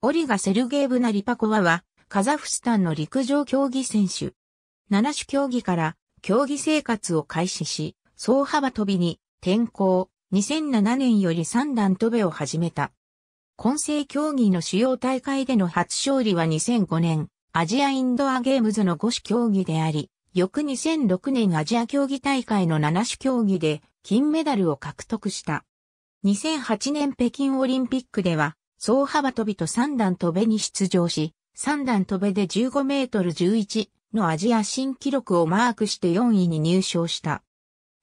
オリガ・セルゲーブナ・リパコワは、カザフスタンの陸上競技選手。七種競技から競技生活を開始し、総幅飛びに転向、2007年より三段跳べを始めた。混成競技の主要大会での初勝利は2005年、アジアインドアゲームズの5種競技であり、翌2006年アジア競技大会の7種競技で金メダルを獲得した。2008年北京オリンピックでは、総幅跳びと三段跳べに出場し、三段跳べで15メートル11のアジア新記録をマークして4位に入賞した。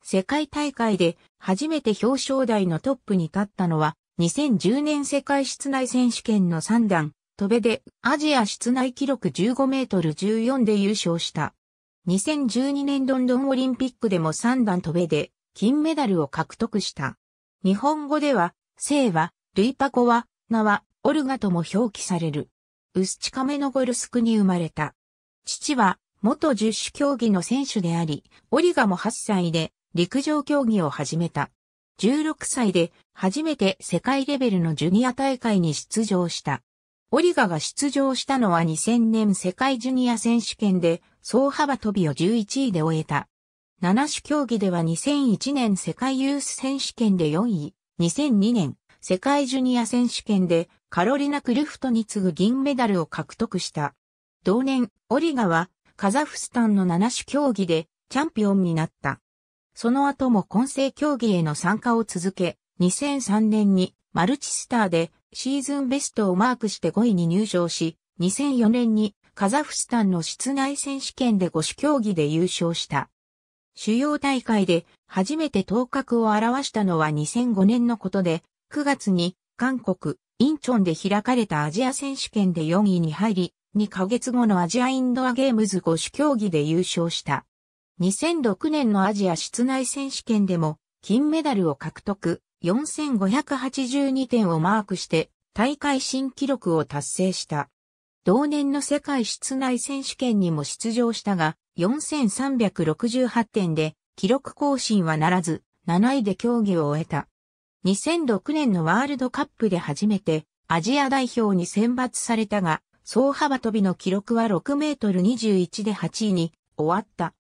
世界大会で初めて表彰台のトップに立ったのは、2010年世界室内選手権の三段、飛べでアジア室内記録15メートル14で優勝した。2012年ロンドンオリンピックでも3段飛べで金メダルを獲得した。日本語では、聖は、ルイパコは、名は、オルガとも表記される。ウスチカメノゴルスクに生まれた。父は、元十種競技の選手であり、オリガも8歳で、陸上競技を始めた。16歳で、初めて世界レベルのジュニア大会に出場した。オリガが出場したのは2000年世界ジュニア選手権で、総幅跳びを11位で終えた。7種競技では2001年世界ユース選手権で4位、2002年世界ジュニア選手権でカロリナ・クルフトに次ぐ銀メダルを獲得した。同年、オリガはカザフスタンの7種競技でチャンピオンになった。その後も混成競技への参加を続け、2003年にマルチスターでシーズンベストをマークして5位に入賞し、2004年にカザフスタンの室内選手権で5種競技で優勝した。主要大会で初めて頭角を現したのは2005年のことで、9月に韓国、インチョンで開かれたアジア選手権で4位に入り、2ヶ月後のアジアインドアゲームズ5種競技で優勝した。2006年のアジア室内選手権でも金メダルを獲得、4582点をマークして大会新記録を達成した。同年の世界室内選手権にも出場したが、4368点で記録更新はならず、7位で競技を終えた。2006年のワールドカップで初めてアジア代表に選抜されたが、総幅跳びの記録は6メートル21で8位に終わった。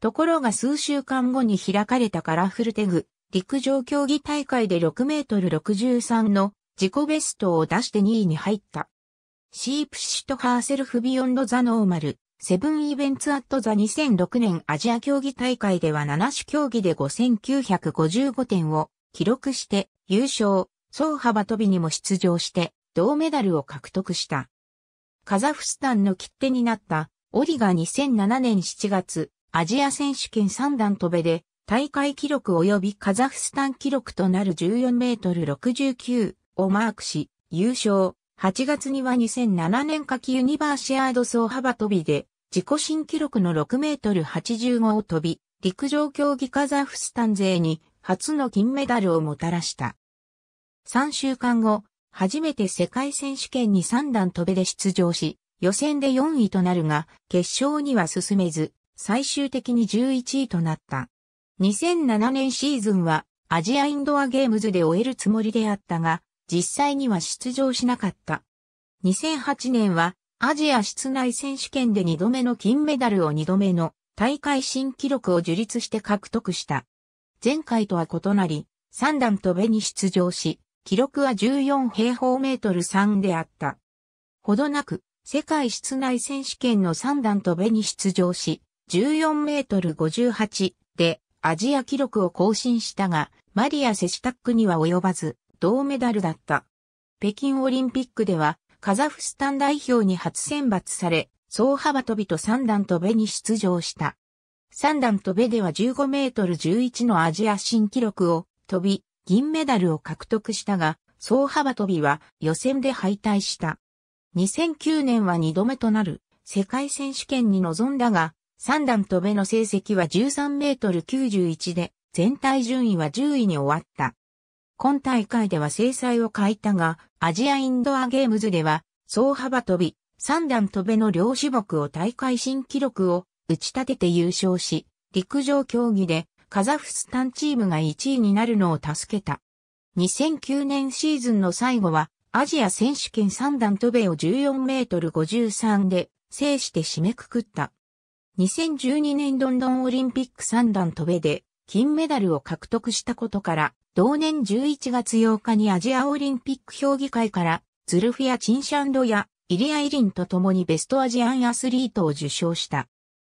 ところが数週間後に開かれたカラフルテグ、陸上競技大会で6メートル63の自己ベストを出して2位に入った。シープシトハーセルフビヨンドザノーマル、セブンイベンツアットザ2006年アジア競技大会では7種競技で5955点を記録して優勝、総幅跳びにも出場して銅メダルを獲得した。カザフスタンの切手になったオリが2007年7月、アジア選手権3段飛べで大会記録及びカザフスタン記録となる14メートル69をマークし、優勝。8月には2007年夏季ユニバーシアード総幅跳びで自己新記録の6メートル85を飛び、陸上競技カザフスタン勢に初の金メダルをもたらした。3週間後、初めて世界選手権に3段飛べで出場し、予選で4位となるが、決勝には進めず、最終的に11位となった。2007年シーズンはアジアインドアゲームズで終えるつもりであったが、実際には出場しなかった。2008年はアジア室内選手権で2度目の金メダルを2度目の大会新記録を樹立して獲得した。前回とは異なり、3段飛べに出場し、記録は14平方メートル3であった。ほどなく、世界室内選手権の3段飛べに出場し、14メートル58でアジア記録を更新したが、マリア・セシタックには及ばず、銅メダルだった。北京オリンピックでは、カザフスタン代表に初選抜され、総幅跳びと3段跳びに出場した。三段飛べでは15メートル11のアジア新記録を飛び、銀メダルを獲得したが、総幅飛びは予選で敗退した。2009年は2度目となる世界選手権に臨んだが、三段飛べの成績は13メートル91で、全体順位は10位に終わった。今大会では制裁を欠いたが、アジアインドアゲームズでは、総幅飛び、三段飛べの両種目を大会新記録を打ち立てて優勝し、陸上競技でカザフスタンチームが1位になるのを助けた。2009年シーズンの最後はアジア選手権3段飛べを14メートル53で制して締めくくった。2012年ロンドンオリンピック3段飛べで金メダルを獲得したことから、同年11月8日にアジアオリンピック評議会から、ズルフィア・チンシャンドやイリア・イリンと共にベストアジアンアスリートを受賞した。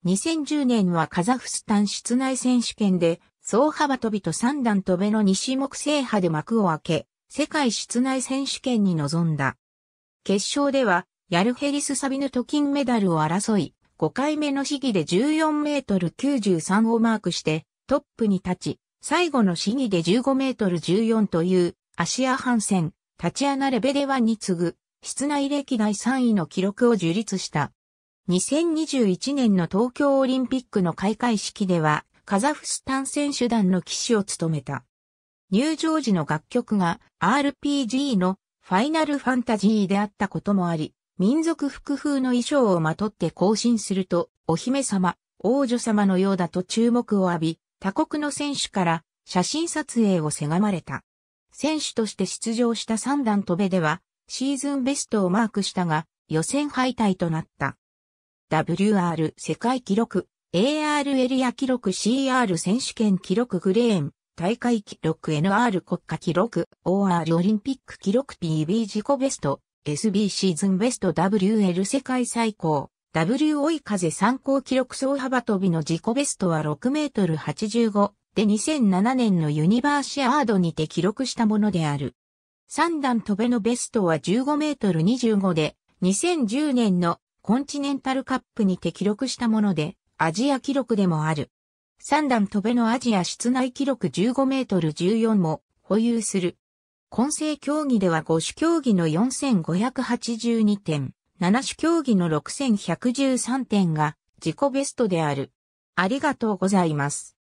2010年はカザフスタン室内選手権で、総幅跳びと三段跳べの2種目制覇で幕を開け、世界室内選手権に臨んだ。決勝では、ヤルヘリス・サビヌと金メダルを争い、5回目の試技で14メートル93をマークして、トップに立ち、最後の試技で15メートル14という、アシア反戦、タチアナ・レベデワに次ぐ、室内歴代3位の記録を樹立した。2021年の東京オリンピックの開会式では、カザフスタン選手団の騎士を務めた。入場時の楽曲が RPG のファイナルファンタジーであったこともあり、民族服風の衣装をまとって行進すると、お姫様、王女様のようだと注目を浴び、他国の選手から写真撮影をせがまれた。選手として出場した三段飛べでは、シーズンベストをマークしたが、予選敗退となった。WR 世界記録、AR エリア記録 CR 選手権記録グレーン、大会記録 NR 国家記録、OR オリンピック記録 PB 自己ベスト、SB シーズンベスト WL 世界最高、W 追い風参考記録総幅跳びの自己ベストは6メートル85で2007年のユニバーシアードにて記録したものである。3段跳べのベストは15メートル25で2010年のコンチネンタルカップにて記録したもので、アジア記録でもある。三段飛べのアジア室内記録15メートル14も保有する。混成競技では5種競技の4582点、7種競技の6113点が自己ベストである。ありがとうございます。